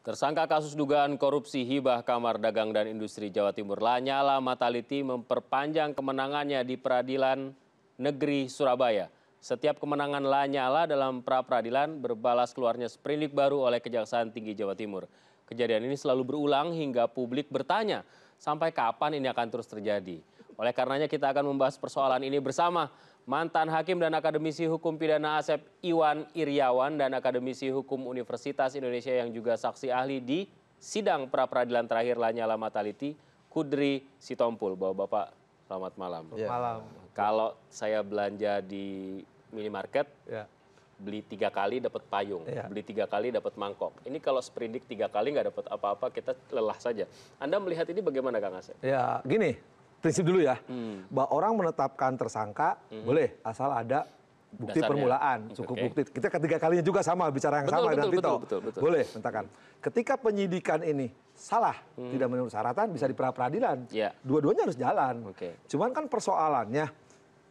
Tersangka kasus dugaan korupsi hibah Kamar Dagang dan Industri Jawa Timur Lanyala Mataliti memperpanjang kemenangannya di Peradilan Negeri Surabaya. Setiap kemenangan Lanyala dalam pra-peradilan berbalas keluarnya sprindik baru oleh Kejaksaan Tinggi Jawa Timur. Kejadian ini selalu berulang hingga publik bertanya, sampai kapan ini akan terus terjadi? Oleh karenanya kita akan membahas persoalan ini bersama Mantan Hakim dan Akademisi Hukum Pidana Asep Iwan Iriawan dan Akademisi Hukum Universitas Indonesia yang juga saksi ahli di sidang pra-peradilan terakhir Lanyala Mataliti, Kudri Sitompul. Bapak Bapak, selamat malam. Ya. Malam. Kalau saya belanja di minimarket, ya. beli tiga kali dapat payung, ya. beli tiga kali dapat mangkok. Ini kalau sprindik tiga kali nggak dapat apa-apa, kita lelah saja. Anda melihat ini bagaimana Kang Asep? Ya, gini, prinsip dulu ya hmm. bahwa orang menetapkan tersangka hmm. boleh asal ada bukti permulaan cukup bukti kita ketiga kan kalinya juga sama bicara yang sama dengan Vito, boleh mentakan ketika penyidikan ini salah hmm. tidak menurut syaratan bisa di pra peradilan ya. dua-duanya harus jalan cuman kan persoalannya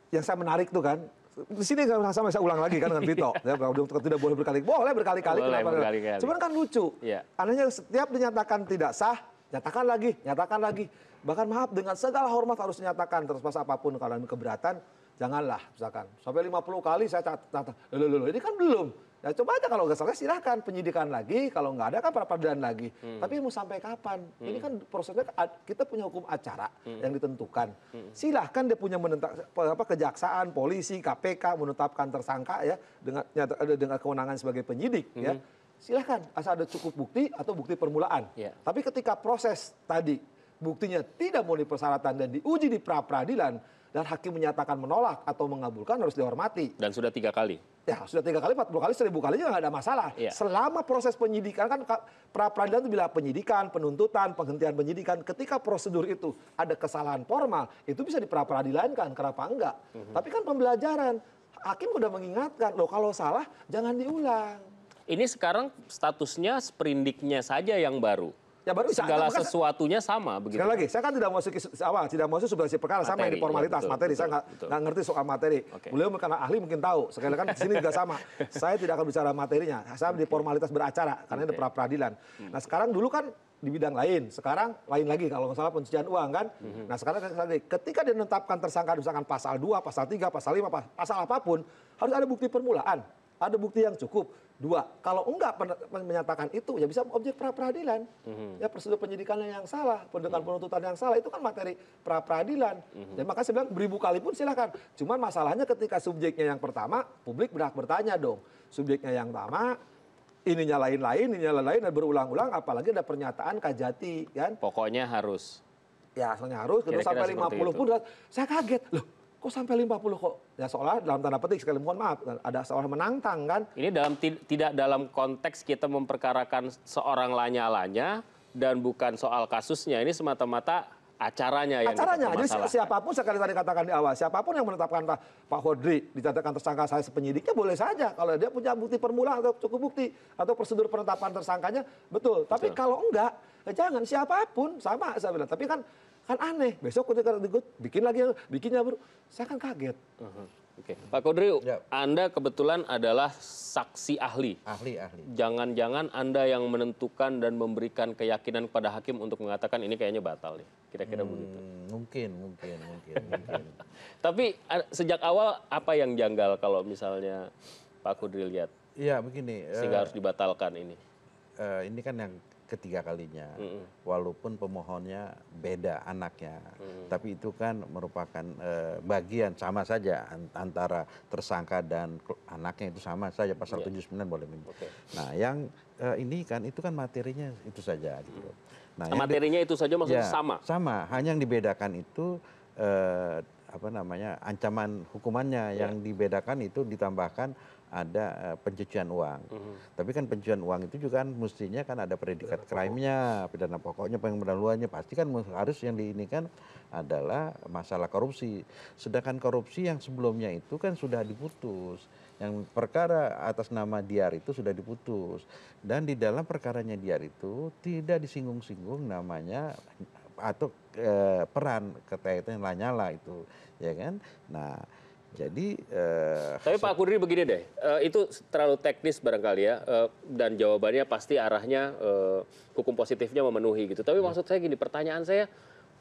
yang saya menarik tuh kan di sini nggak sama saya ulang lagi kan dengan Vito. ya, tidak boleh berkali-kali. Boleh berkali-kali. Boleh kenapa? berkali Cuman kan lucu. Ya. Anehnya setiap dinyatakan tidak sah, nyatakan lagi, nyatakan lagi. Bahkan maaf dengan segala hormat harus dinyatakan terus pas apapun kalian keberatan janganlah misalkan sampai 50 kali saya catat loh, ini kan belum ya coba aja kalau nggak salah silahkan penyidikan lagi kalau nggak ada kan pra peradilan lagi hmm. tapi mau sampai kapan hmm. ini kan prosesnya kita punya hukum acara hmm. yang ditentukan hmm. silahkan dia punya menentak apa kejaksaan polisi KPK menetapkan tersangka ya dengan ya, dengan kewenangan sebagai penyidik ya. hmm. ya silahkan asal ada cukup bukti atau bukti permulaan yeah. tapi ketika proses tadi buktinya tidak mau persyaratan dan diuji di pra peradilan dan hakim menyatakan menolak atau mengabulkan harus dihormati. Dan sudah tiga kali. Ya sudah tiga kali, empat puluh kali, seribu kali juga nggak ada masalah. Ya. Selama proses penyidikan kan pra peradilan itu bila penyidikan, penuntutan, penghentian penyidikan, ketika prosedur itu ada kesalahan formal, itu bisa di pra peradilan kan kenapa enggak? Mm -hmm. Tapi kan pembelajaran, hakim sudah mengingatkan, loh kalau salah jangan diulang. Ini sekarang statusnya sprindiknya saja yang baru ya baru bisa segala sesuatunya sama begitu. Sekali lagi, saya kan tidak mau awal, tidak mau sebagai perkara materi, sama yang di formalitas ya, materi. Betul, saya nggak ngerti soal materi. Okay. Beliau karena ahli mungkin tahu. Sekali kan di sini juga sama. saya tidak akan bicara materinya. Saya okay. di formalitas beracara karena okay. ada pra peradilan. Hmm. Nah, sekarang dulu kan di bidang lain. Sekarang lain lagi kalau nggak salah pencucian uang kan. hmm Nah sekarang kan ketika ditetapkan menetapkan tersangka misalkan pasal 2, pasal 3, pasal 5, pasal apapun harus ada bukti permulaan, ada bukti yang cukup. Dua, kalau enggak menyatakan itu ya bisa objek pra peradilan. Mm-hmm. Ya prosedur penyidikannya yang salah, penuntutan mm-hmm. penuntutan yang salah itu kan materi pra peradilan. Mm-hmm. Dan ya, maka saya bilang beribu kali pun silakan. cuma masalahnya ketika subjeknya yang pertama, publik berhak bertanya dong. Subjeknya yang pertama, ininya lain-lain, ininya lain-lain dan berulang-ulang apalagi ada pernyataan kajati kan. Pokoknya harus. Ya, soalnya harus. kira sampai 50 itu. pun saya kaget. Loh, kok sampai 50 kok ya seolah dalam tanda petik sekali mohon maaf ada seolah menantang kan ini dalam tidak dalam konteks kita memperkarakan seorang lanyalanya dan bukan soal kasusnya ini semata-mata acaranya yang acaranya jadi siapapun sekali tadi katakan di awal siapapun yang menetapkan Pak, Pak Hodri ditetapkan tersangka saya sepenyidiknya boleh saja kalau dia punya bukti permulaan atau cukup bukti atau prosedur penetapan tersangkanya betul, betul. tapi kalau enggak ya jangan siapapun sama saya bilang tapi kan kan aneh besok ketika digut bikin lagi yang bikinnya baru saya kan kaget uh mhm. -huh. Oke. Okay. Pak Kodri, ya. Anda kebetulan adalah saksi ahli. Ahli, ahli. Jangan-jangan Anda yang menentukan dan memberikan keyakinan kepada hakim untuk mengatakan ini kayaknya batal nih. Kira-kira hmm, begitu. Mungkin, mungkin, mungkin, mungkin. Tapi sejak awal apa yang janggal kalau misalnya Pak Kodri lihat? Iya, begini. Sehingga uh, harus dibatalkan ini. Uh, ini kan yang ketiga kalinya walaupun pemohonnya beda anaknya tapi itu kan merupakan eh, bagian sama saja antara tersangka dan anaknya itu sama saja pasal 79 iya. boleh nah yang eh, ini kan itu kan materinya itu saja gitu nah, nah materinya itu saja maksudnya ya, sama sama hanya yang dibedakan itu eh, apa namanya ancaman hukumannya yeah. yang dibedakan itu ditambahkan ada eh, pencucian uang. Mhm. Tapi kan pencucian uang itu juga kan mestinya kan ada predikat crime-nya, pidana pokoknya, luarnya Pasti kan harus yang diinikan adalah masalah korupsi. Sedangkan korupsi yang sebelumnya itu kan sudah diputus. Yang perkara atas nama Diar itu sudah diputus. Dan di dalam perkaranya Diar itu tidak disinggung-singgung namanya atau e, peran yang Lanyala itu, ya kan? Nah, jadi, uh, tapi Pak Kudri begini deh, uh, itu terlalu teknis barangkali ya, uh, dan jawabannya pasti arahnya uh, hukum positifnya memenuhi gitu. Tapi hmm. maksud saya gini, pertanyaan saya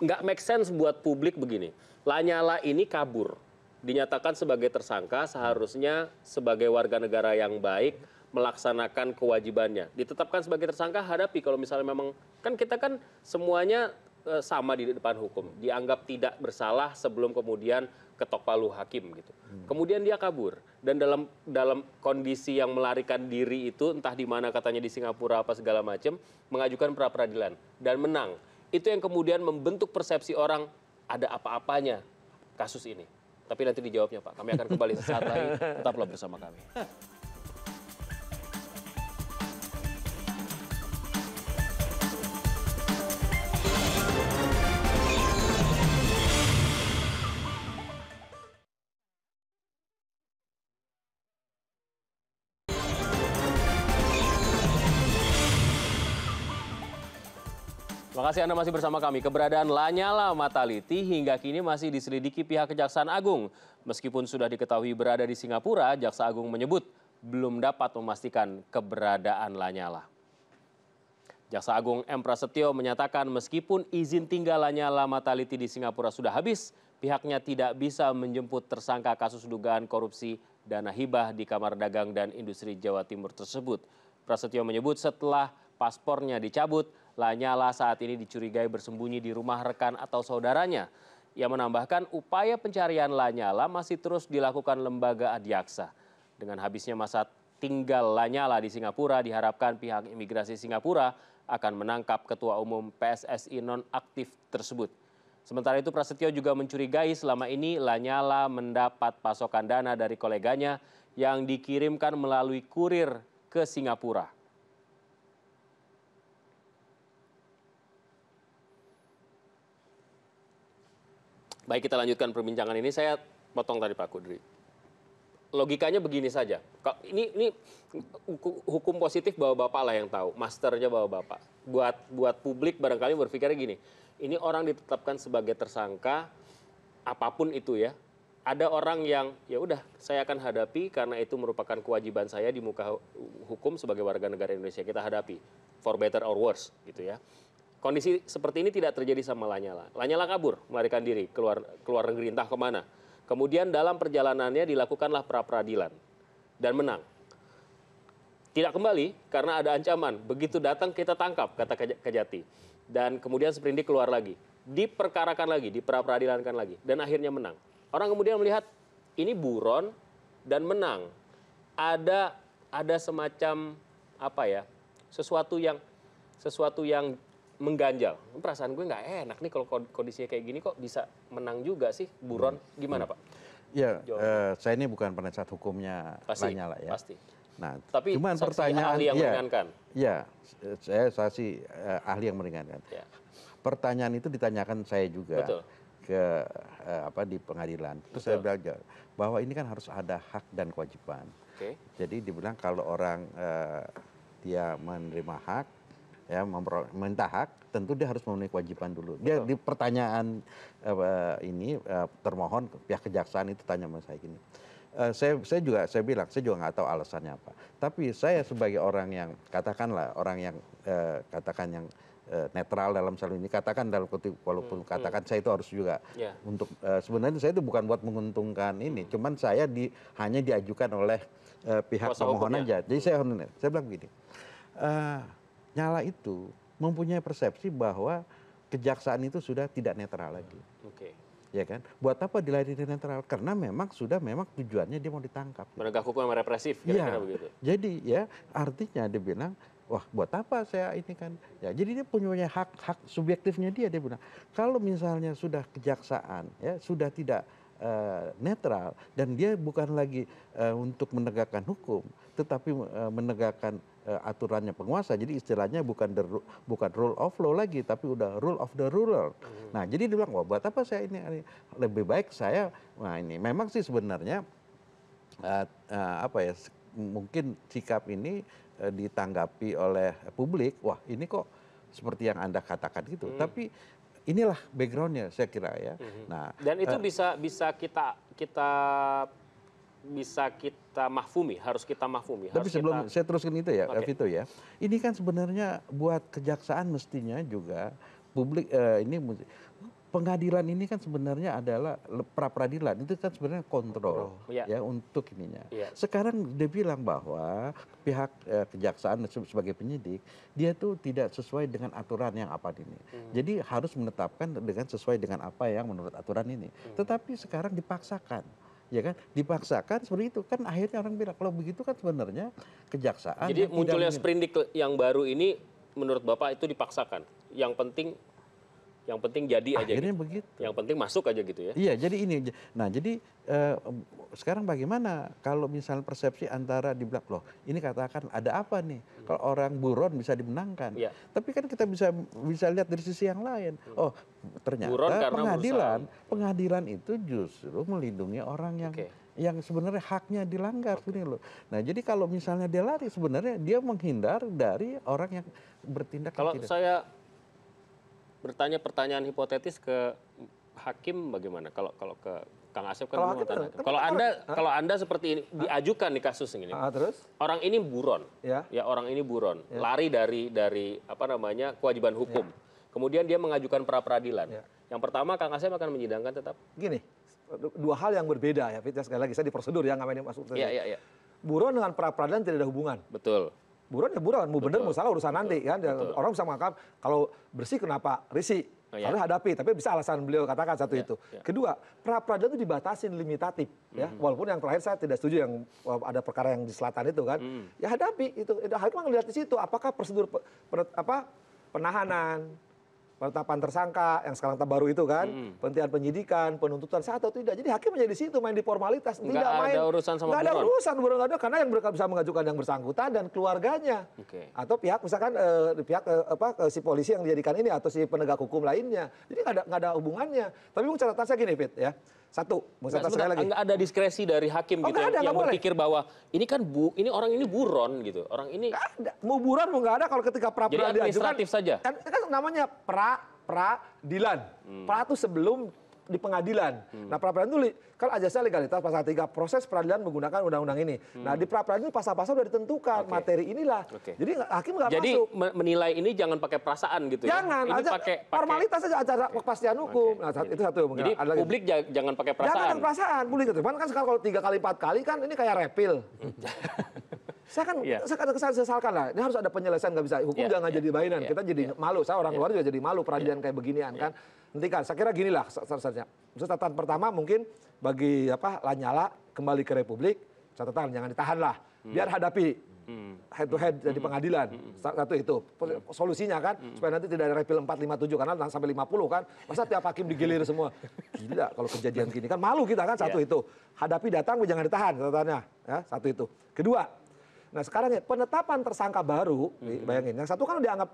nggak make sense buat publik begini. Lanyala ini kabur, dinyatakan sebagai tersangka, seharusnya sebagai warga negara yang baik melaksanakan kewajibannya. Ditetapkan sebagai tersangka hadapi kalau misalnya memang kan kita kan semuanya Eh, sama di depan hukum, dianggap tidak bersalah sebelum kemudian ketok palu hakim gitu. Hmm. Kemudian dia kabur dan dalam dalam kondisi yang melarikan diri itu entah di mana katanya di Singapura apa segala macam mengajukan pra peradilan dan menang. Itu yang kemudian membentuk persepsi orang ada apa-apanya kasus ini. Tapi nanti dijawabnya Pak. Kami akan kembali sesaat lagi. Tetaplah bersama kami. Makasih Anda masih bersama kami. Keberadaan Lanyala Mataliti hingga kini masih diselidiki pihak Kejaksaan Agung. Meskipun sudah diketahui berada di Singapura, Jaksa Agung menyebut belum dapat memastikan keberadaan Lanyala. Jaksa Agung M. Prasetyo menyatakan meskipun izin tinggal Lanyala Mataliti di Singapura sudah habis, pihaknya tidak bisa menjemput tersangka kasus dugaan korupsi dana hibah di Kamar Dagang dan Industri Jawa Timur tersebut. Prasetyo menyebut setelah paspornya dicabut, Lanyala saat ini dicurigai bersembunyi di rumah rekan atau saudaranya. Ia menambahkan upaya pencarian Lanyala masih terus dilakukan lembaga adiaksa. Dengan habisnya masa tinggal Lanyala di Singapura, diharapkan pihak imigrasi Singapura akan menangkap Ketua Umum PSSI nonaktif tersebut. Sementara itu Prasetyo juga mencurigai selama ini Lanyala mendapat pasokan dana dari koleganya yang dikirimkan melalui kurir ke Singapura. Baik kita lanjutkan perbincangan ini. Saya potong tadi Pak Kudri. Logikanya begini saja. Ini ini hukum positif bahwa bapak lah yang tahu, masternya bahwa bapak. Buat buat publik barangkali berpikir gini. Ini orang ditetapkan sebagai tersangka apapun itu ya. Ada orang yang ya udah saya akan hadapi karena itu merupakan kewajiban saya di muka hukum sebagai warga negara Indonesia kita hadapi for better or worse gitu ya. Kondisi seperti ini tidak terjadi sama Lanyala. Lanyala kabur, melarikan diri keluar keluar negeri entah kemana. Kemudian dalam perjalanannya dilakukanlah pra peradilan dan menang. Tidak kembali karena ada ancaman. Begitu datang kita tangkap kata Kejati. Dan kemudian Seprindik keluar lagi, diperkarakan lagi, diperadilankan lagi dan akhirnya menang. Orang kemudian melihat ini buron dan menang. Ada ada semacam apa ya? Sesuatu yang sesuatu yang mengganjal. Perasaan gue nggak enak nih kalau kondisinya kayak gini kok bisa menang juga sih buron. Hmm. Gimana hmm. Pak? Ya, eh, saya ini bukan penasihat hukumnya pasti, Lanyala ya. Pasti. Nah, tapi cuman pertanyaan ahli yang ya, meringankan. Ya, saya saksi sih eh, ahli yang meringankan. Ya. Pertanyaan itu ditanyakan saya juga. Betul ke eh, apa di pengadilan. Terus Betul. saya belajar bahwa ini kan harus ada hak dan kewajiban. Okay. Jadi dibilang kalau orang eh, dia menerima hak ya meminta hak tentu dia harus memenuhi kewajiban dulu dia di pertanyaan ini eh, termohon pihak kejaksaan itu tanya sama saya gini eh, saya saya juga saya bilang saya juga nggak tahu alasannya apa tapi saya sebagai orang yang katakanlah orang yang eh, katakan yang netral dalam hal ini katakan dalam kutip walaupun hmm, hmm. katakan hmm. saya itu harus juga yeah. untuk uh, sebenarnya saya itu bukan buat menguntungkan ini hmm. cuman saya di hanya diajukan oleh uh, pihak pemohon ya. aja jadi hmm. saya saya bilang begini uh, nyala itu mempunyai persepsi bahwa kejaksaan itu sudah tidak netral lagi Oke. ya kan buat apa diladeni netral karena memang sudah memang tujuannya dia mau ditangkap Menegak hukum yang represif Iya. begitu. jadi ya artinya dia bilang wah buat apa saya ini kan ya jadi dia punya hak hak subjektifnya dia dia bilang kalau misalnya sudah kejaksaan ya sudah tidak Eh, netral dan dia bukan lagi eh, untuk menegakkan hukum tetapi eh, menegakkan aturannya penguasa jadi istilahnya bukan the, bukan rule of law lagi tapi udah rule of the ruler hmm. nah jadi dia bilang wah oh, buat apa saya ini, lebih baik saya nah ini memang sih sebenarnya uh, uh, apa ya mungkin sikap ini uh, ditanggapi oleh publik wah ini kok seperti yang anda katakan gitu hmm. tapi inilah backgroundnya saya kira ya mhm. nah dan itu eh, bisa bisa kita kita bisa kita mahfumi harus kita mahfumi tapi sebelum saya teruskan itu ya Vito ya ini kan sebenarnya buat kejaksaan mestinya juga publik eh, ini pengadilan ini kan sebenarnya adalah pra peradilan itu kan sebenarnya kontrol iya. ya untuk ininya. Iya. Sekarang dia bilang bahwa pihak eh, kejaksaan sebagai penyidik dia tuh tidak sesuai dengan aturan yang apa ini. Hmm. Jadi harus menetapkan dengan sesuai dengan apa yang menurut aturan ini. Hmm. Tetapi sekarang dipaksakan ya kan dipaksakan seperti itu kan akhirnya orang bilang kalau begitu kan sebenarnya kejaksaan jadi munculnya sprindik yang baru ini menurut bapak itu dipaksakan yang penting yang penting jadi aja. Akhirnya gitu. begitu. Yang penting masuk aja gitu ya. Iya, jadi ini. Nah, jadi eh, sekarang bagaimana kalau misalnya persepsi antara di blok loh, ini katakan ada apa nih? Hmm. Kalau orang buron bisa dimenangkan. Ya. Tapi kan kita bisa bisa lihat dari sisi yang lain. Hmm. Oh, ternyata buron pengadilan, pengadilan itu justru melindungi orang yang okay yang sebenarnya haknya dilanggar okay. loh. Nah jadi kalau misalnya dia lari sebenarnya dia menghindar dari orang yang bertindak. Kalau saya bertanya pertanyaan hipotetis ke hakim bagaimana? Kalau kalau ke Kang Asep kan kalau, hakim, kan- kan kalau Anda ha? kalau Anda seperti ini ha? diajukan di kasus ini. Ha, ah, terus? Orang ini buron. Ya. ya orang ini buron. Ya. Lari dari dari apa namanya? kewajiban hukum. Ya. Kemudian dia mengajukan pra peradilan. Ya. Yang pertama Kang Asep akan menyidangkan tetap gini. Dua hal yang berbeda ya, Sekali lagi saya di prosedur ya, nggak main masuk. ya, ya, ya. Buron dengan pra peradilan tidak ada hubungan. Betul buron ya buron, mau bener mau salah urusan nanti kan. orang bisa menganggap kalau bersih kenapa risi Oh, ya. Harus hadapi, tapi bisa alasan beliau katakan satu ya, itu. Ya. Kedua, pra peradilan itu dibatasi limitatif, ya. Mm -hmm. Walaupun yang terakhir saya tidak setuju yang ada perkara yang di selatan itu kan, mm ya hadapi itu. itu Hakim melihat di situ apakah prosedur apa penahanan, penetapan tersangka yang sekarang terbaru itu kan hmm. penghentian penyidikan penuntutan satu atau tidak jadi hakim menjadi situ main di formalitas tidak nggak main ada urusan sama nggak ada urusan sama ada karena yang mereka bisa mengajukan yang bersangkutan dan keluarganya okay. atau pihak misalkan eh, pihak eh, apa eh, si polisi yang dijadikan ini atau si penegak hukum lainnya jadi nggak ada nggak ada hubungannya tapi catatan saya gini Fit ya satu, Bung Santa sekali lagi. Enggak ada diskresi dari hakim oh, gitu ada, yang berpikir bahwa ini kan bu, ini orang ini buron gitu. Orang ini enggak ada. Mau buron mau enggak ada kalau ketika pra peradilan diajukan. administratif saja. Kan, kan namanya pra peradilan. Hmm. Pra itu sebelum di pengadilan. Hmm. Nah, peradilan itu kan ajasnya legalitas pasal 3 proses peradilan menggunakan undang-undang ini. Hmm. Nah, di peradilan peradilan pasal-pasal sudah ditentukan okay. materi inilah. Okay. Jadi hakim nggak masuk. Jadi menilai ini jangan pakai perasaan gitu ya. Jangan, ini pakai, formalitas saja acara okay. kepastian hukum. Okay. Nah, itu satu mungkin. Jadi ada lagi. publik jangan pakai perasaan. Jangan perasaan, publik itu. Kan sekarang kalau tiga kali empat kali kan ini kayak repil. saya kan yeah. saya kan kesan sesalkan lah ini harus ada penyelesaian nggak bisa hukum yeah. jangan yeah. jadi mainan yeah. kita jadi yeah. malu saya orang yeah. luar juga jadi malu peradilan yeah. kayak beginian yeah. kan kan saya kira gini lah seharusnya catatan pertama mungkin bagi apa Lanyala kembali ke Republik catatan jangan ditahan lah hmm. biar hadapi hmm. head to head mm -hmm. di hmm. pengadilan. Mm -hmm. Satu itu iya. solusinya kan mm -hmm. supaya nanti tidak ada refill 457 karena sampai 50 kan. Masa tiap hakim digilir semua. Gila kalau kejadian gini kan malu kita kan satu yeah. itu. Hadapi datang jangan ditahan catatannya ya, satu itu. Kedua, nah sekarang ya penetapan tersangka baru mhm. bayangin yang satu kan dianggap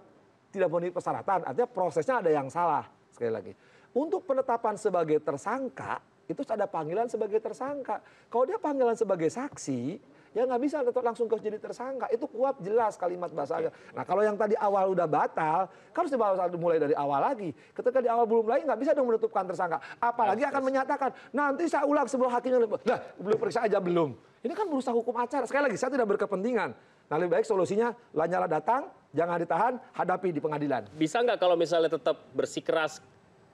tidak memenuhi persyaratan artinya prosesnya ada yang salah sekali lagi untuk penetapan sebagai tersangka itu ada panggilan sebagai tersangka kalau dia panggilan sebagai saksi Ya nggak bisa tetap langsung ke jadi tersangka. Itu kuat jelas kalimat bahasa okay. Nah kalau yang tadi awal udah batal, kan harus dibawa dibahas mulai dari awal lagi. Ketika di awal belum lagi nggak bisa dong menutupkan tersangka. Apalagi akan menyatakan nanti saya ulang sebelum hakimnya. Nah belum periksa aja belum. Ini kan berusaha hukum acara. Sekali lagi saya tidak berkepentingan. Nah lebih baik solusinya lanyala datang, jangan ditahan, hadapi di pengadilan. Bisa nggak kalau misalnya tetap bersikeras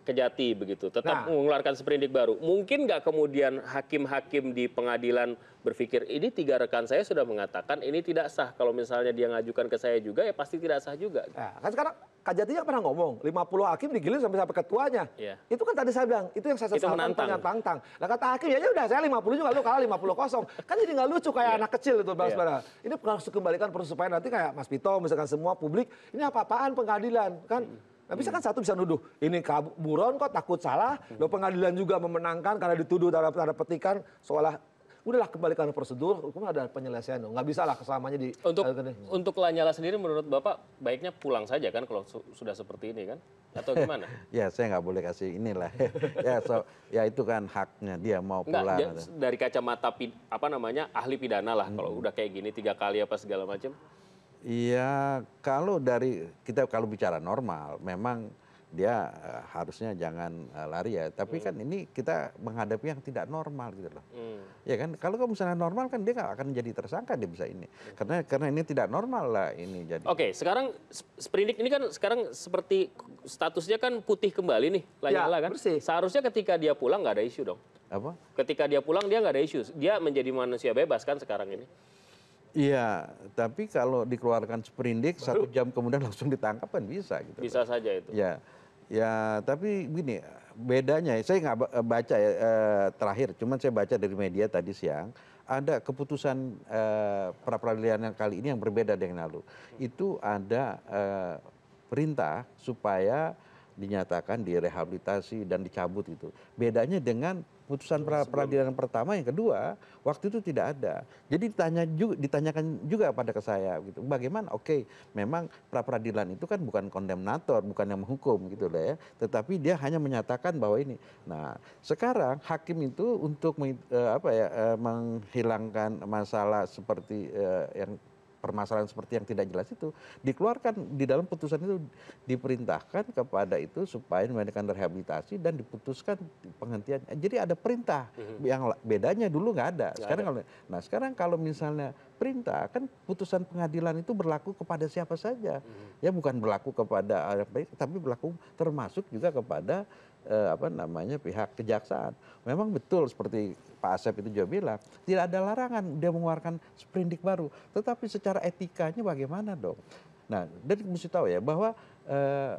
kejati begitu tetap nah. mengeluarkan seperindik baru mungkin nggak kemudian hakim-hakim di pengadilan berpikir ini tiga rekan saya sudah mengatakan ini tidak sah kalau misalnya dia ngajukan ke saya juga ya pasti tidak sah juga nah, kan sekarang yang pernah ngomong 50 hakim digilir sampai sampai ketuanya yeah. itu kan tadi saya bilang itu yang saya sesalkan dengan tantang nah kata hakim ya, ya udah saya 50 juga lu kalah 50 kosong kan jadi nggak lucu kayak yeah. anak kecil itu bang yeah. ini harus kembalikan perlu supaya nanti kayak Mas Pito misalkan semua publik ini apa-apaan pengadilan kan hmm Nah bisa kan satu bisa nuduh, ini buron kok takut salah, hmm. lo pengadilan juga memenangkan karena dituduh terhadap tanda petikan seolah udahlah kembalikan prosedur hukum ada penyelesaian nggak bisa lah kesamanya di untuk uh, untuk Lanyala sendiri menurut bapak baiknya pulang saja kan kalau su sudah seperti ini kan atau gimana ya saya nggak boleh kasih inilah ya so, ya itu kan haknya dia mau pulang dia, dari kacamata apa namanya ahli pidana lah hmm. kalau udah kayak gini tiga kali apa segala macam Iya, kalau dari kita kalau bicara normal memang dia eh, harusnya jangan eh, lari ya tapi kan hmm. ini kita menghadapi yang tidak normal gitu loh hmm. ya kan kalau misalnya normal kan dia nggak akan jadi tersangka dia bisa ini hmm. karena karena ini tidak normal lah ini jadi oke sekarang sprindik ini kan sekarang seperti statusnya kan putih kembali nih lanyala ya, kan seharusnya ketika dia pulang nggak ada isu dong apa ketika dia pulang dia nggak ada isu dia menjadi manusia bebas kan sekarang ini iya tapi kalau dikeluarkan seperindik satu jam kemudian langsung ditangkap kan bisa gitu bisa saja itu ya ya tapi gini bedanya saya nggak eh, baca ya eh, terakhir cuman saya baca dari media tadi siang ada keputusan eh, pra peradilan yang kali ini yang berbeda dengan lalu hmm. itu ada perintah supaya dinyatakan direhabilitasi dan dicabut itu Bedanya dengan putusan pra peradilan pertama yang kedua waktu itu tidak ada. Jadi ditanya juga, ditanyakan juga pada ke saya gitu. Bagaimana? Oke, memang pra peradilan itu kan bukan kondemnator, bukan yang menghukum gitu loh ya. Tetapi dia hanya menyatakan bahwa ini. Nah, sekarang hakim itu untuk uh, apa ya uh, menghilangkan masalah seperti uh, yang permasalahan seperti yang tidak jelas itu dikeluarkan di dalam putusan itu diperintahkan kepada itu supaya dimainkan rehabilitasi dan diputuskan penghentian jadi ada perintah mhm. yang bedanya dulu nggak ada sekarang kalau nah sekarang kalau misalnya perintah kan putusan pengadilan itu berlaku kepada siapa saja mhm. ya bukan berlaku kepada eh, tapi berlaku termasuk juga kepada Eh, apa namanya pihak kejaksaan memang betul seperti pak asep itu juga bilang tidak ada larangan dia mengeluarkan sprindik baru tetapi secara etikanya bagaimana dong nah dan mesti tahu ya bahwa eh,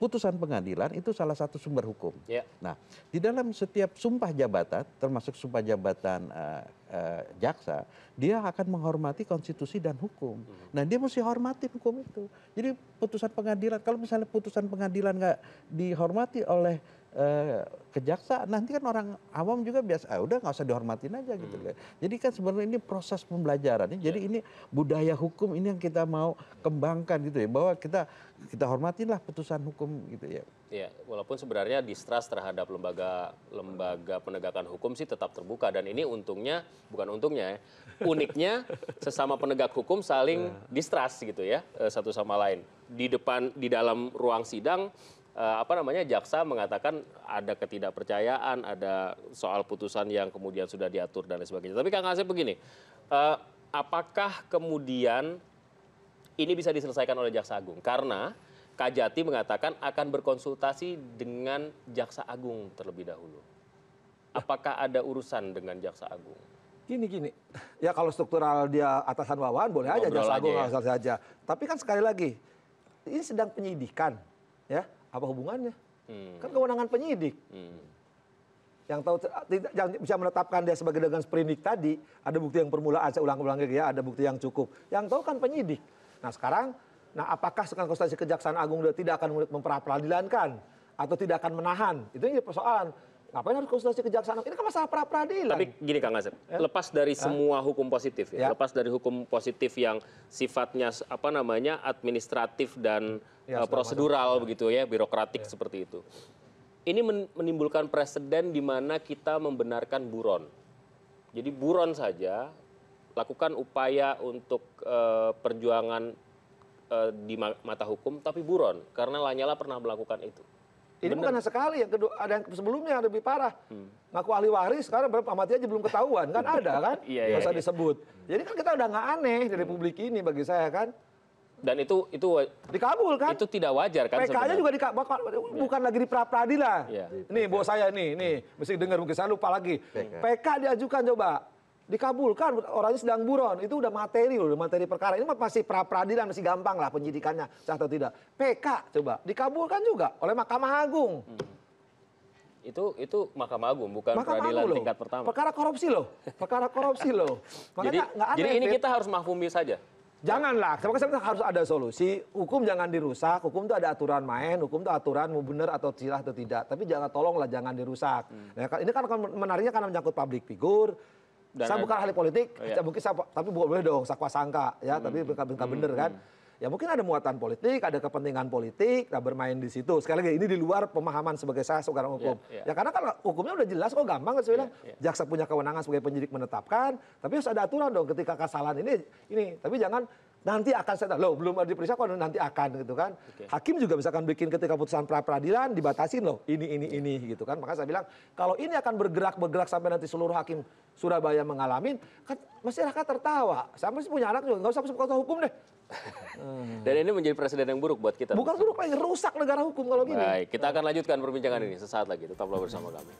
putusan pengadilan itu salah satu sumber hukum. Ya. Nah, di dalam setiap sumpah jabatan, termasuk sumpah jabatan uh, uh, jaksa, dia akan menghormati konstitusi dan hukum. Hmm. Nah, dia mesti hormati hukum itu. Jadi putusan pengadilan, kalau misalnya putusan pengadilan nggak dihormati oleh Eh, kejaksaan nanti kan orang awam juga biasa ah, udah nggak usah dihormatin aja gitu hmm. kan jadi kan sebenarnya ini proses pembelajaran jadi ya. ini budaya hukum ini yang kita mau kembangkan gitu ya bahwa kita kita hormatilah putusan hukum gitu ya iya walaupun sebenarnya distrust terhadap lembaga lembaga penegakan hukum sih tetap terbuka dan ini untungnya bukan untungnya ya, uniknya sesama penegak hukum saling ya. distrust gitu ya eh, satu sama lain di depan di dalam ruang sidang Eh, apa namanya jaksa mengatakan ada ketidakpercayaan, ada soal putusan yang kemudian sudah diatur dan lain sebagainya. Tapi Kang Asep begini, uh, apakah kemudian ini bisa diselesaikan oleh jaksa agung? Karena Kajati mengatakan akan berkonsultasi dengan jaksa agung terlebih dahulu. Apakah ada urusan dengan jaksa agung? Gini gini, ya kalau struktural dia atasan wawan boleh Ngobrol aja jaksa agung aja ya. saja. Tapi kan sekali lagi ini sedang penyidikan, ya apa hubungannya? Hmm. Kan kewenangan penyidik. Hmm. Yang tahu tidak yang bisa menetapkan dia sebagai dengan seperindik tadi, ada bukti yang permulaan saya ulang-ulang lagi ya, ada bukti yang cukup. Yang tahu kan penyidik. Nah, sekarang nah apakah sekarang konstitusi Kejaksaan Agung tidak akan memperadilankan atau tidak akan menahan? Itu yang persoalan. Ngapain harus konsultasi kejaksaan? Ini kan masalah pra peradilan. Tapi gini Kang Asep, ya? lepas dari semua hukum positif ya, ya, lepas dari hukum positif yang sifatnya apa namanya administratif dan ya, uh, prosedural begitu ya, birokratik ya. seperti itu. Ini menimbulkan presiden di mana kita membenarkan buron. Jadi buron saja lakukan upaya untuk uh, perjuangan uh, di mata hukum tapi buron karena Lanyala pernah melakukan itu. Ini Bener. bukan hanya sekali, yang kedua ada yang sebelumnya yang lebih parah. Hmm. Ngaku ahli waris sekarang berapa mati aja belum ketahuan kan ada kan? Iya, Masa iya, iya, disebut. Jadi kan kita udah nggak aneh di republik ini bagi saya kan. Dan itu itu kan? Itu tidak wajar kan PK nya juga dikabul iya. bukan lagi di pra peradilan. Ya. Nih buat saya nih, nih mesti dengar mungkin saya lupa lagi. PK, PK diajukan coba dikabulkan orangnya sedang buron itu udah materi loh materi perkara ini masih pra peradilan masih gampang lah penyidikannya sah atau tidak PK coba dikabulkan juga oleh Mahkamah Agung hmm. Itu itu Mahkamah Agung bukan Mahkamah peradilan Agung tingkat pertama. Perkara korupsi loh. Perkara korupsi loh. jadi, aneh, jadi ya, ini kita harus mahfumi saja. Janganlah, karena kita harus ada solusi. Hukum jangan dirusak, hukum itu ada aturan main, hukum itu aturan mau benar atau tidak atau tidak. Tapi jangan tolonglah jangan dirusak. Hmm. Nah, ini kan menariknya karena menyangkut public figure, dan saya bukan ahli politik, oh, iya. Ya, mungkin saya, tapi bukan boleh dong saya sangka ya, hmm. tapi benar hmm. bener kan. Hmm. Ya mungkin ada muatan politik, ada kepentingan politik, nah bermain di situ. Sekali lagi ini di luar pemahaman sebagai saya seorang hukum. Yeah, yeah. Ya karena kalau hukumnya udah jelas kok oh, gampang kan saya Yeah, yeah. Jaksa punya kewenangan sebagai penyidik menetapkan, tapi harus ada aturan dong ketika kesalahan ini ini. Tapi jangan nanti akan saya loh belum ada diperiksa kok nanti akan gitu kan okay. hakim juga bisa misalkan bikin ketika putusan pra peradilan dibatasin loh ini ini yeah. ini gitu kan maka saya bilang kalau ini akan bergerak bergerak sampai nanti seluruh hakim Surabaya mengalami kan masyarakat tertawa saya masih punya anak juga nggak usah kota hukum deh hmm. dan ini menjadi presiden yang buruk buat kita bukan buruk lagi rusak negara hukum kalau gini baik kita akan lanjutkan perbincangan ini sesaat lagi tetaplah bersama kami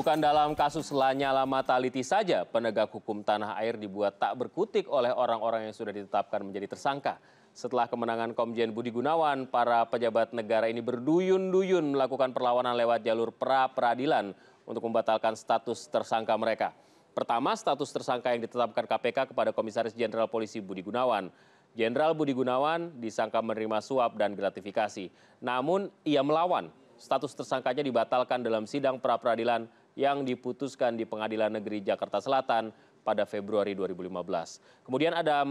Bukan dalam kasus Lanyala Mataliti saja, penegak hukum tanah air dibuat tak berkutik oleh orang-orang yang sudah ditetapkan menjadi tersangka. Setelah kemenangan Komjen Budi Gunawan, para pejabat negara ini berduyun-duyun melakukan perlawanan lewat jalur pra-peradilan untuk membatalkan status tersangka mereka. Pertama, status tersangka yang ditetapkan KPK kepada Komisaris Jenderal Polisi Budi Gunawan. Jenderal Budi Gunawan disangka menerima suap dan gratifikasi. Namun, ia melawan. Status tersangkanya dibatalkan dalam sidang pra-peradilan yang diputuskan di Pengadilan Negeri Jakarta Selatan pada Februari 2015. Kemudian ada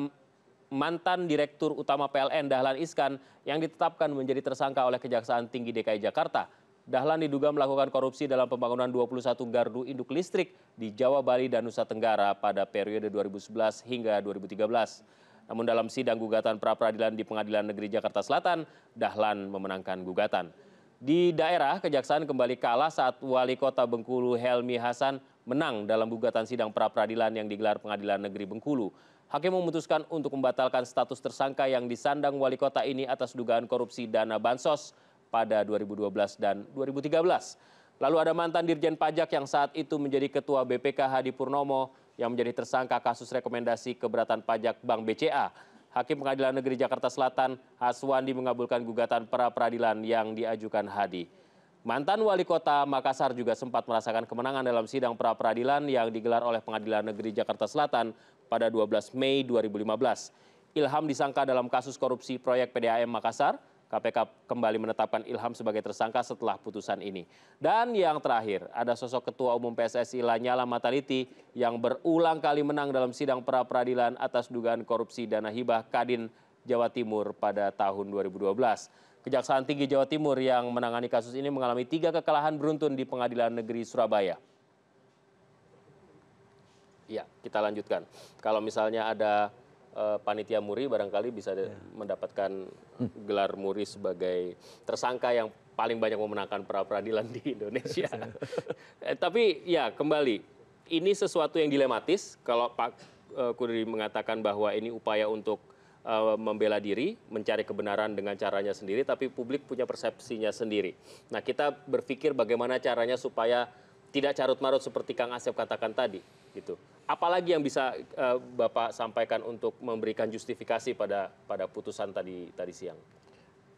mantan Direktur Utama PLN Dahlan Iskan yang ditetapkan menjadi tersangka oleh Kejaksaan Tinggi DKI Jakarta. Dahlan diduga melakukan korupsi dalam pembangunan 21 gardu induk listrik di Jawa, Bali, dan Nusa Tenggara pada periode 2011 hingga 2013. Namun dalam sidang gugatan pra-peradilan di Pengadilan Negeri Jakarta Selatan, Dahlan memenangkan gugatan. Di daerah, kejaksaan kembali kalah saat Wali Kota Bengkulu Helmi Hasan menang dalam gugatan sidang pra-peradilan yang digelar Pengadilan Negeri Bengkulu. Hakim memutuskan untuk membatalkan status tersangka yang disandang Wali Kota ini atas dugaan korupsi dana Bansos pada 2012 dan 2013. Lalu ada mantan Dirjen Pajak yang saat itu menjadi Ketua BPK Hadi Purnomo yang menjadi tersangka kasus rekomendasi keberatan pajak Bank BCA. Hakim Pengadilan Negeri Jakarta Selatan Aswandi mengabulkan gugatan pra peradilan yang diajukan Hadi. Mantan wali kota Makassar juga sempat merasakan kemenangan dalam sidang pra peradilan yang digelar oleh Pengadilan Negeri Jakarta Selatan pada 12 Mei 2015. Ilham disangka dalam kasus korupsi proyek PDAM Makassar KPK kembali menetapkan Ilham sebagai tersangka setelah putusan ini. Dan yang terakhir, ada sosok Ketua Umum PSSI Lanyala Mataliti yang berulang kali menang dalam sidang pra-peradilan atas dugaan korupsi dana hibah Kadin Jawa Timur pada tahun 2012. Kejaksaan Tinggi Jawa Timur yang menangani kasus ini mengalami tiga kekalahan beruntun di Pengadilan Negeri Surabaya. Ya, kita lanjutkan. Kalau misalnya ada Eh, panitia muri barangkali bisa ya. mendapatkan hmm. gelar muri sebagai tersangka yang paling banyak memenangkan pra peradilan di Indonesia. Iya. Eh, tapi ya kembali ini sesuatu yang dilematis kalau Pak eh, Kudri mengatakan bahwa ini upaya untuk uh, membela diri, mencari kebenaran dengan caranya sendiri, tapi publik punya persepsinya sendiri. Nah, kita berpikir bagaimana caranya supaya tidak carut marut seperti Kang Asep katakan tadi gitu. Apalagi yang bisa uh, Bapak sampaikan untuk memberikan justifikasi pada pada putusan tadi tadi siang?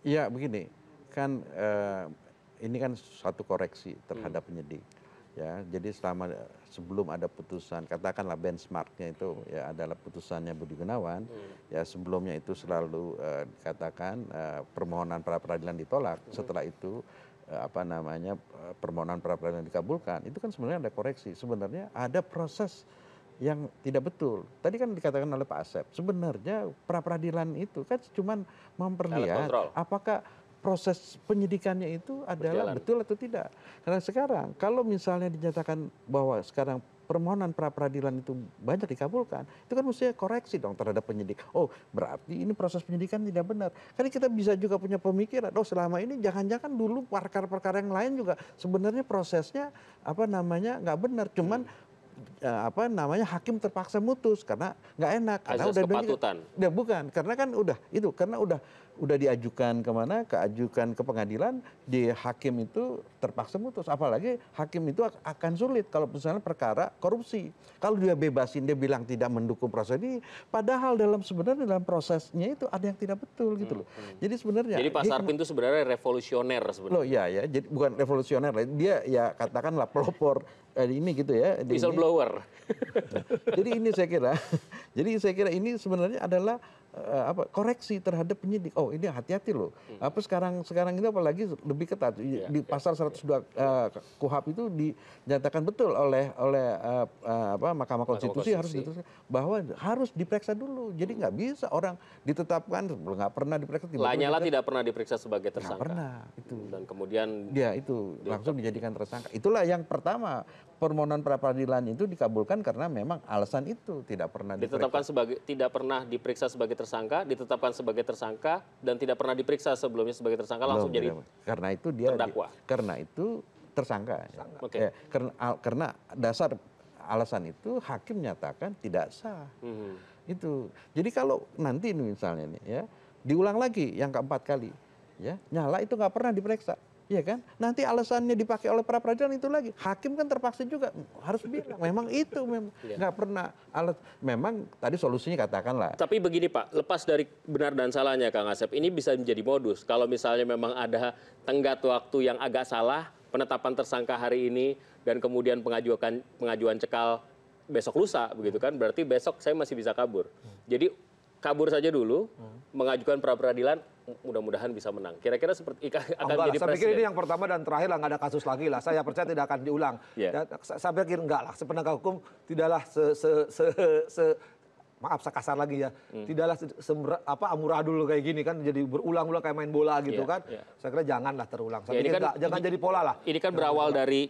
Iya, begini. Kan uh, ini kan satu koreksi terhadap hmm. penyidik. Ya, jadi selama sebelum ada putusan, katakanlah benchmarknya itu ya adalah putusannya Budi Gunawan, hmm. ya sebelumnya itu selalu uh, dikatakan uh, permohonan pra peradilan ditolak. Hmm. Setelah itu apa namanya permohonan pra peradilan yang dikabulkan itu kan sebenarnya ada koreksi sebenarnya ada proses yang tidak betul tadi kan dikatakan oleh Pak Asep sebenarnya pra peradilan itu kan cuma memperlihat apakah proses penyidikannya itu adalah betul atau tidak karena sekarang kalau misalnya dinyatakan bahwa sekarang permohonan pra peradilan itu banyak dikabulkan, itu kan mestinya koreksi dong terhadap penyidik. Oh, berarti ini proses penyidikan tidak benar. Kan kita bisa juga punya pemikiran, oh selama ini jangan-jangan dulu perkara-perkara yang lain juga sebenarnya prosesnya apa namanya nggak benar, cuman Eh, apa namanya hakim terpaksa mutus karena nggak enak karena udah gitu. kepatutan. Ya, bukan karena kan udah itu karena udah udah diajukan kemana keajukan ke pengadilan di hakim itu terpaksa mutus apalagi hakim itu akan sulit kalau misalnya perkara korupsi kalau dia bebasin dia bilang tidak mendukung proses ini padahal dalam sebenarnya dalam prosesnya itu ada yang tidak betul gitu loh hmm, hmm. jadi sebenarnya jadi pasar dia, pintu sebenarnya revolusioner sebenarnya loh ya ya jadi bukan revolusioner dia ya katakanlah pelopor Eh, ini gitu ya. Whistleblower. Nah, jadi ini saya kira, jadi saya kira ini sebenarnya adalah Eh, apa koreksi terhadap penyidik oh ini hati-hati loh hmm. apa sekarang sekarang ini apalagi lebih ketat di iya, iya, pasal 102 iya. eh, kuhap itu dinyatakan betul oleh oleh eh, apa Mahkamah Konstitusi harus bahwa harus diperiksa dulu jadi nggak bisa orang ditetapkan nggak pernah diperiksa tiba Lanyala tidak pernah diperiksa sebagai tersangka pernah itu dan kemudian ya itu langsung dijadikan tersangka itulah yang pertama permohonan pra peradilan itu dikabulkan karena memang alasan itu tidak pernah ditetapkan sebagai tidak pernah diperiksa sebagai tersangka, ditetapkan sebagai tersangka dan tidak pernah diperiksa sebelumnya sebagai tersangka langsung jadi karena itu dia terdakwa. Di, karena itu tersangka. Ya. tersangka. Okay. Ya, karena karena dasar alasan itu hakim menyatakan tidak sah. hmm. Itu. Jadi kalau nanti ini misalnya nih ya diulang lagi yang keempat kali ya nyala itu nggak pernah diperiksa Iya kan? Nanti alasannya dipakai oleh para peradilan itu lagi. Hakim kan terpaksa juga harus bilang memang itu memang ya. pernah alat memang tadi solusinya katakanlah. Tapi begini Pak, lepas dari benar dan salahnya Kang Asep, ini bisa menjadi modus. Kalau misalnya memang ada tenggat waktu yang agak salah penetapan tersangka hari ini dan kemudian pengajuan pengajuan cekal besok lusa begitu kan berarti besok saya masih bisa kabur. Jadi kabur saja dulu, hmm. mengajukan pra peradilan, mudah-mudahan bisa menang. Kira-kira seperti akan enggak jadi lah, Saya pikir ini yang pertama dan terakhir lah, nggak ada kasus lagi lah. Saya percaya tidak akan diulang. Yeah. Ya, saya pikir enggak lah, sepenegak hukum tidaklah se, se, se, se maaf saya kasar lagi ya hmm. tidaklah sember, apa amuradul kayak gini kan jadi berulang-ulang kayak main bola gitu yeah, kan yeah. saya kira janganlah terulang saya ya, ini kan, enggak, jangan ini, jadi pola lah ini kan berawal pola. dari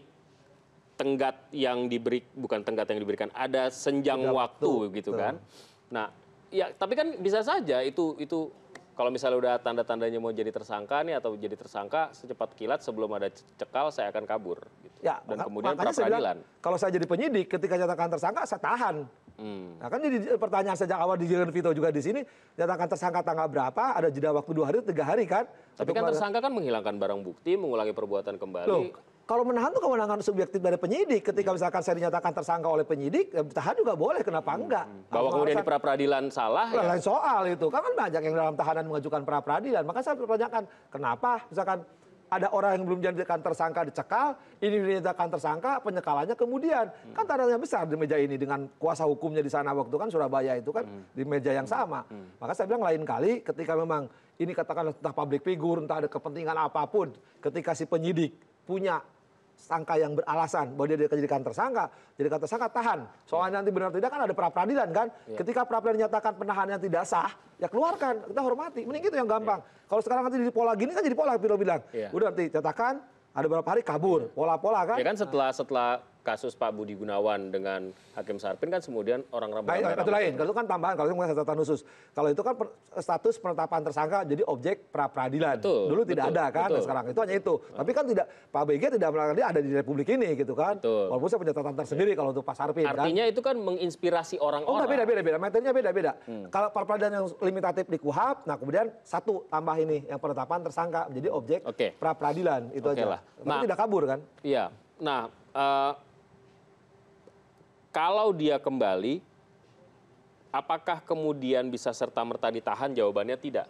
tenggat yang diberi bukan tenggat yang diberikan ada senjang Tidak, waktu, waktu gitu kan nah ya tapi kan bisa saja itu itu kalau misalnya udah tanda tandanya mau jadi tersangka nih atau jadi tersangka secepat kilat sebelum ada cekal saya akan kabur gitu. ya, dan maka, kemudian pra peradilan bilang, kalau saya jadi penyidik ketika nyatakan tersangka saya tahan Hmm. Nah kan jadi eh, pertanyaan sejak awal di Jalan Vito juga di sini nyatakan tersangka tanggal berapa, ada jeda waktu dua hari, tiga hari kan? Tapi kan tersangka kan menghilangkan barang bukti, mengulangi perbuatan kembali. Loh, kalau menahan itu kemenangan subjektif dari penyidik. Ketika hmm. misalkan saya dinyatakan tersangka oleh penyidik, ya tahan juga boleh, kenapa hmm. enggak? Hmm. Bahwa kemudian di pra peradilan salah ya? Lain soal itu. Kan, kan banyak yang dalam tahanan mengajukan pra peradilan. Maka saya pertanyakan, kenapa misalkan ada orang yang belum dinyatakan tersangka dicekal, ini dinyatakan tersangka, penyekalannya kemudian. Hmm. Kan tandanya besar di meja ini dengan kuasa hukumnya di sana waktu kan Surabaya itu kan hmm. di meja yang sama. Hmm. Maka saya bilang lain kali ketika memang ini katakanlah entah public figur, entah ada kepentingan apapun, ketika si penyidik punya sangka yang beralasan bahwa dia dijadikan tersangka, jadikan tersangka tahan. Soalnya nanti benar tidak kan ada pra peradilan kan. Yeah. Ketika pra peradilan nyatakan penahanan yang tidak sah, ya keluarkan, kita hormati. Mending itu yang gampang. Yeah. Kalau sekarang nanti di pola gini kan jadi pola Pilo bilang. Yeah. Udah nanti catakan ada berapa hari kabur, pola-pola kan. Ya kan setelah setelah kasus Pak Budi Gunawan dengan Hakim Sarpin kan kemudian orang ramai. Nah, itu lain, kalau itu kan tambahan, kalau itu bukan catatan khusus. Kalau itu kan status penetapan tersangka jadi objek pra peradilan. Betul, Dulu betul, tidak ada kan, betul. Nah, sekarang itu hanya itu. Betul. Tapi kan tidak Pak BG tidak melakukan dia ada di republik ini gitu kan. Betul. Walaupun saya punya catatan tersendiri ya. kalau untuk Pak Sarpin kan. Artinya kan. itu kan menginspirasi orang-orang. Oh, enggak, beda beda beda, materinya beda beda. Hmm. Kalau pra peradilan yang limitatif di KUHAP, nah kemudian satu tambah ini yang penetapan tersangka menjadi objek okay. pra peradilan itu okay aja. Lah. nah, tidak kabur kan? Iya. Nah, uh, kalau dia kembali, apakah kemudian bisa serta-merta ditahan? Jawabannya tidak.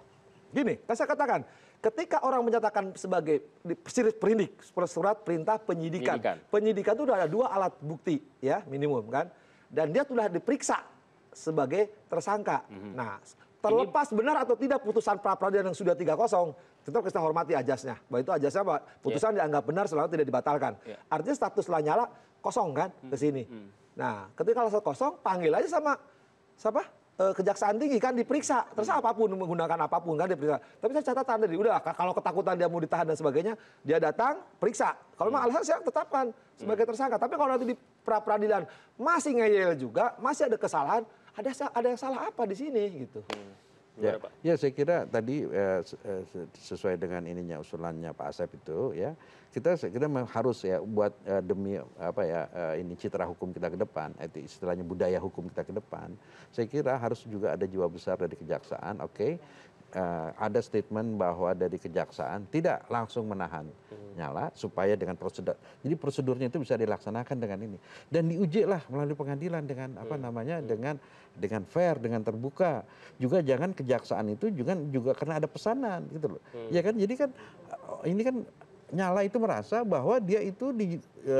Gini, kan saya katakan, ketika orang menyatakan sebagai sirit perindik, surat perintah penyidikan. penyidikan. Penyidikan itu sudah ada dua alat bukti ya minimum kan. Dan dia sudah diperiksa sebagai tersangka. Mm -hmm. Nah, terlepas Ini... benar atau tidak putusan pra peradilan yang sudah tiga kosong, tetap kita hormati ajasnya. Bahwa itu ajasnya apa? Iya. putusan yeah. dianggap benar selalu tidak dibatalkan. Yeah. Artinya status Lanyala kosong kan mhm. ke sini. -hmm nah ketika alasan kosong panggil aja sama siapa eh, kejaksaan tinggi kan diperiksa terus hmm. apapun menggunakan apapun kan diperiksa tapi saya catatan tadi udah kalau ketakutan dia mau ditahan dan sebagainya dia datang periksa kalau hmm. alasan saya tetapkan sebagai hmm. tersangka tapi kalau nanti di pra peradilan masih ngeyel juga masih ada kesalahan ada ada yang salah apa di sini gitu hmm. Ya. ya saya kira tadi eh, eh, sesuai dengan ininya usulannya pak asep itu ya kita harus ya buat eh, demi apa ya ini citra hukum kita ke depan istilahnya budaya hukum kita ke depan saya kira harus juga ada jiwa besar dari kejaksaan oke ada statement bahwa dari kejaksaan tidak langsung menahan nyala supaya dengan prosedur jadi prosedurnya itu bisa dilaksanakan dengan ini dan diujilah melalui pengadilan dengan apa hmm. namanya hmm. dengan dengan fair dengan terbuka juga jangan kejaksaan itu juga juga karena ada pesanan gitu loh hmm. ya kan jadi kan eh, ini kan nyala itu merasa bahwa dia itu di, e,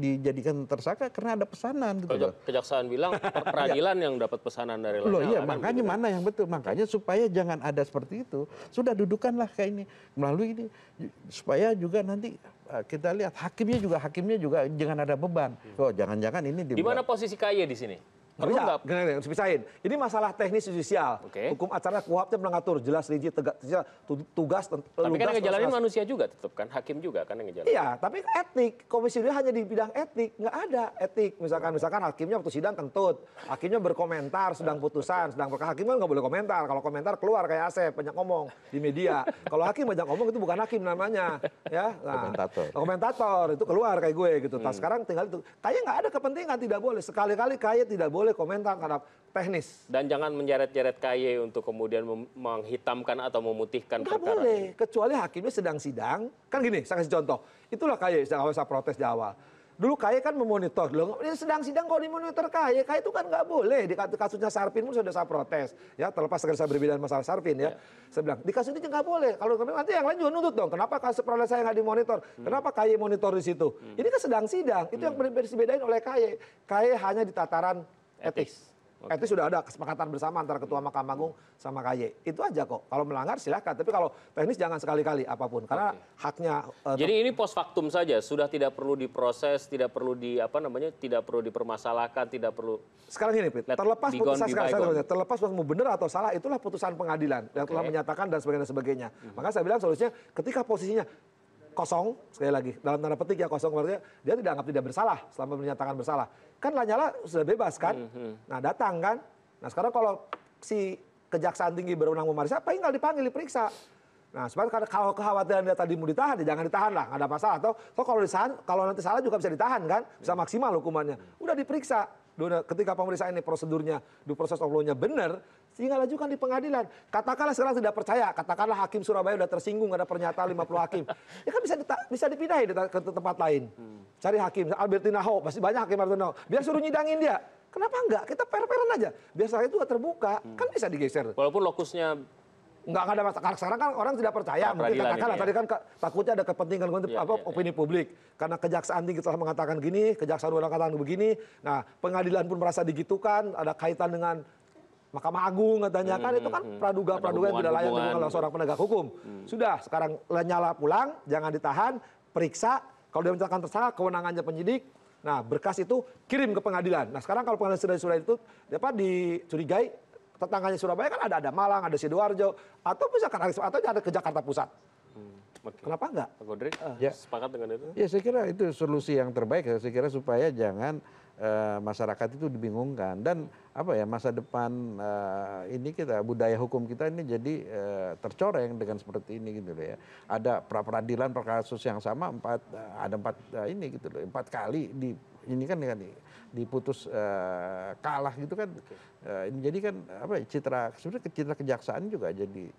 dijadikan tersangka karena ada pesanan gitu kejaksaan bilang iya. peradilan yang dapat pesanan dari Loh iya gitu makanya gitu. mana yang betul makanya supaya jangan ada seperti itu sudah dudukanlah kayak ini melalui ini supaya juga nanti e, kita lihat hakimnya juga hakimnya juga jangan ada beban oh jangan-jangan ini di mana posisi kaya di sini bisa, dipisahin. Jadi masalah teknis judicial, okay. hukum acara kuhapnya mengatur jelas rinci tegak tugas Tapi lugas, kan yang ngejalanin manusia juga tetap kan, hakim juga kan yang ngejalanin. Iya, tapi kan etik, komisi dia hanya di bidang etik, nggak ada etik. Misalkan misalkan hakimnya waktu sidang kentut, hakimnya berkomentar sedang putusan, sedang perkara hakim kan nggak boleh komentar. Kalau komentar keluar kayak Asep banyak ngomong di media. Kalau hakim banyak ngomong itu bukan hakim namanya, ya. Nah, komentator. Komentator itu keluar kayak gue gitu. Nah, hmm. Nah, sekarang tinggal itu, kayaknya nggak ada kepentingan tidak boleh. Sekali-kali kayak tidak boleh boleh komentar karena teknis. Dan jangan menjeret-jeret KY untuk kemudian menghitamkan atau memutihkan Nggak perkara boleh, ini. kecuali hakimnya sedang sidang. Kan gini, saya kasih contoh. Itulah KY, sedang awal saya protes di awal. Dulu kaya kan memonitor, loh. sedang sidang kok dimonitor kaya kaya itu kan nggak boleh. Di kasusnya Sarpin pun sudah saya protes. Ya, terlepas dari saya berbeda masalah Sarpin ya. ya. Saya bilang, di kasus ini nggak boleh. Kalau nanti yang lain juga nuntut dong. Kenapa kasus protes saya nggak dimonitor? Hmm. Kenapa kaya monitor di situ? Hmm. Ini kan sedang sidang. Itu hmm. yang bedain oleh kaya kaya hanya di tataran etis. Okay. Etis sudah ada kesepakatan bersama antara Ketua Mahkamah Agung sama KY. Itu aja kok. Kalau melanggar silahkan. Tapi kalau teknis jangan sekali-kali apapun. Karena okay. haknya. Uh, Jadi ini post factum saja. Sudah tidak perlu diproses, tidak perlu di apa namanya, tidak perlu dipermasalahkan, tidak perlu. Sekarang ini, Pit, terlepas putusan sekarang, sekarang, terlepas mau benar atau salah, itulah putusan pengadilan yang telah menyatakan dan sebagainya. sebagainya. Mm -hmm. Maka saya bilang solusinya ketika posisinya kosong sekali lagi dalam tanda petik ya kosong berarti dia tidak anggap tidak bersalah selama menyatakan bersalah kan lanyala sudah bebas kan hmm, hmm. nah datang kan nah sekarang kalau si kejaksaan tinggi berwenang memeriksa apa tinggal dipanggil diperiksa Nah, sebenarnya kalau kekhawatiran dia tadi mau ditahan, ya jangan ditahan lah, nggak ada masalah. Atau so, kalau disahan, kalau nanti salah juga bisa ditahan kan, bisa hmm. maksimal hukumannya. Udah diperiksa, nah, ketika pemeriksaan ini prosedurnya di proses of law-nya benar, sehingga lajukan di pengadilan. Katakanlah sekarang tidak percaya, katakanlah hakim Surabaya sudah tersinggung ada pernyataan 50 hakim. Ya kan bisa bisa dipindahin ke tempat lain cari hakim Albertina Ho pasti banyak hakim Albertina Ho biar suruh nyidangin dia kenapa enggak kita per-peran aja biasanya itu terbuka hmm. kan bisa digeser walaupun lokusnya nggak ada masalah. Karena sekarang kan orang tidak percaya. Nah, Mungkin katakan ya. tadi kan takutnya ada kepentingan ya, apa ya, opini ya. publik. Karena kejaksaan tinggi telah mengatakan gini, kejaksaan ulang katakan begini. Nah, pengadilan pun merasa digitukan, ada kaitan dengan Mahkamah Agung katanya kan. hmm, kan itu kan hmm, hmm. praduga-praduga yang tidak layak dengan oleh seorang penegak hukum. Hmm. Sudah, sekarang lenyala pulang, jangan ditahan, periksa, kalau dia menyatakan tersangka kewenangannya penyidik nah berkas itu kirim ke pengadilan nah sekarang kalau pengadilan sudah sudah itu dapat dicurigai tetangganya Surabaya kan ada ada Malang ada sidoarjo atau misalkan atau ada ke Jakarta Pusat Kenapa enggak? Pak uh, ya. sepakat dengan itu? Ya saya kira itu solusi yang terbaik. Saya kira supaya jangan uh, masyarakat itu dibingungkan dan apa ya masa depan uh, ini kita budaya hukum kita ini jadi uh, tercoreng dengan seperti ini gitu loh ya. Ada pra peradilan kasus yang sama empat uh, ada empat uh, ini gitu loh empat kali di ini kan dengan diputus uh, kalah gitu kan. Uh, jadi kan apa ya, citra sebenarnya citra kejaksaan juga jadi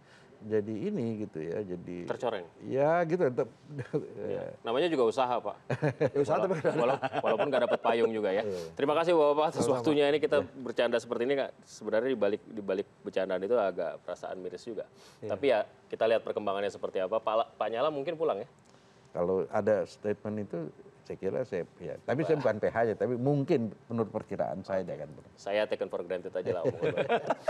jadi ini gitu ya jadi tercoreng ya gitu ya. namanya juga usaha pak ya, usaha tapi wala walaupun nggak dapat payung juga ya iya. terima kasih bapak, bapak atas waktunya ini kita ya. bercanda seperti ini kak sebenarnya di balik bercandaan itu agak perasaan miris juga ya. tapi ya kita lihat perkembangannya seperti apa pak pak nyala mungkin pulang ya kalau ada statement itu saya kira saya ya tapi bah. saya bukan PH ya. tapi mungkin menurut perkiraan saya jangan saya taken for granted aja lah